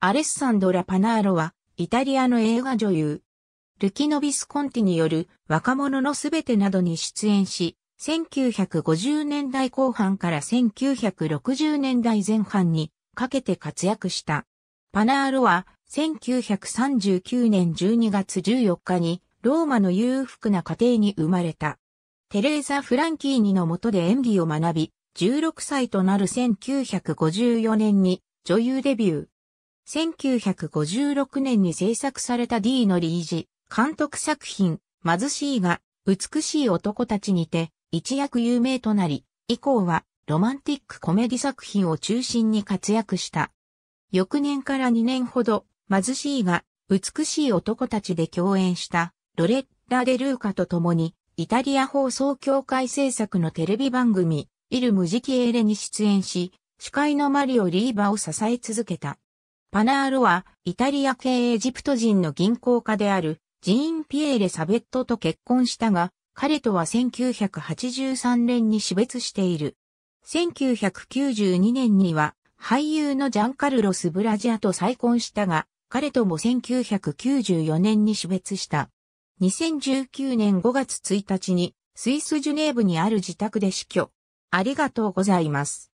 アレッサンドラ・パナーロは、イタリアの映画女優。ルキノビスコンティによる若者のすべてなどに出演し、1950年代後半から1960年代前半にかけて活躍した。パナーロは1939年12月14日にローマの裕福な家庭に生まれた。テレーザ・フランキーニの下で演技を学び、16歳となる1954年に女優デビュー。1956年に制作された D のリージ、監督作品、貧しいが、美しい男たちにて、一躍有名となり、以降は、ロマンティックコメディ作品を中心に活躍した。翌年から2年ほど、貧しいが、美しい男たちで共演した、ロレッラ・デ・ルーカと共に、イタリア放送協会制作のテレビ番組、イル・ムジキエーレに出演し、司会のマリオ・リーバを支え続けた。パナーロは、イタリア系エジプト人の銀行家である、ジーン・ピエーレ・サベットと結婚したが、彼とは1983年に死別している。1992年には、俳優のジャンカルロス・ブラジアと再婚したが、彼とも1994年に死別した。2019年5月1日に、スイスジュネーブにある自宅で死去。ありがとうございます。